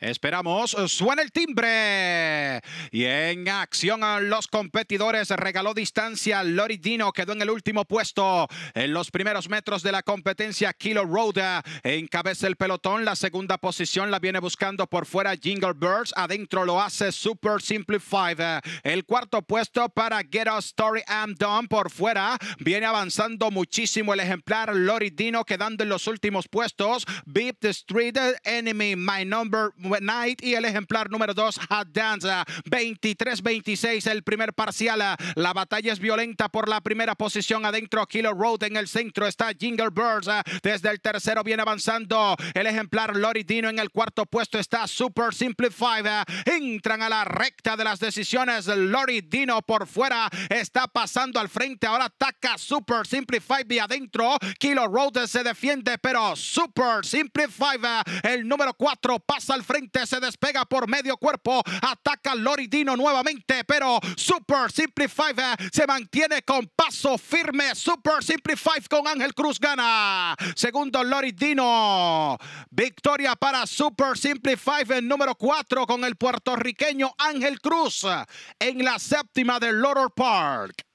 Esperamos, suena el timbre. Y en acción a los competidores, regaló distancia. Lori Dino quedó en el último puesto. En los primeros metros de la competencia, Kilo Roda encabeza el pelotón. La segunda posición la viene buscando por fuera Jingle Birds. Adentro lo hace Super Simplified. El cuarto puesto para Get a Story and Done. Por fuera viene avanzando muchísimo el ejemplar Lori Dino quedando en los últimos puestos. Beat the Street Enemy, My Number Night y el ejemplar número 2 Hot 23-26 eh, el primer parcial. Eh. La batalla es violenta por la primera posición adentro. Kilo Road en el centro está Jingle Birds. Eh. Desde el tercero viene avanzando el ejemplar Lori Dino. En el cuarto puesto está Super Simplified. Entran a la recta de las decisiones. Lori Dino por fuera está pasando al frente. Ahora ataca Super Simplified y adentro. Kilo Road se defiende, pero Super Simplified, el número 4, pasa al frente se despega por medio cuerpo, ataca Loridino nuevamente, pero Super Simplify eh, se mantiene con paso firme. Super Simplify con Ángel Cruz gana. Segundo Loridino. Victoria para Super Simplify en número 4 con el puertorriqueño Ángel Cruz en la séptima del Lotter Park.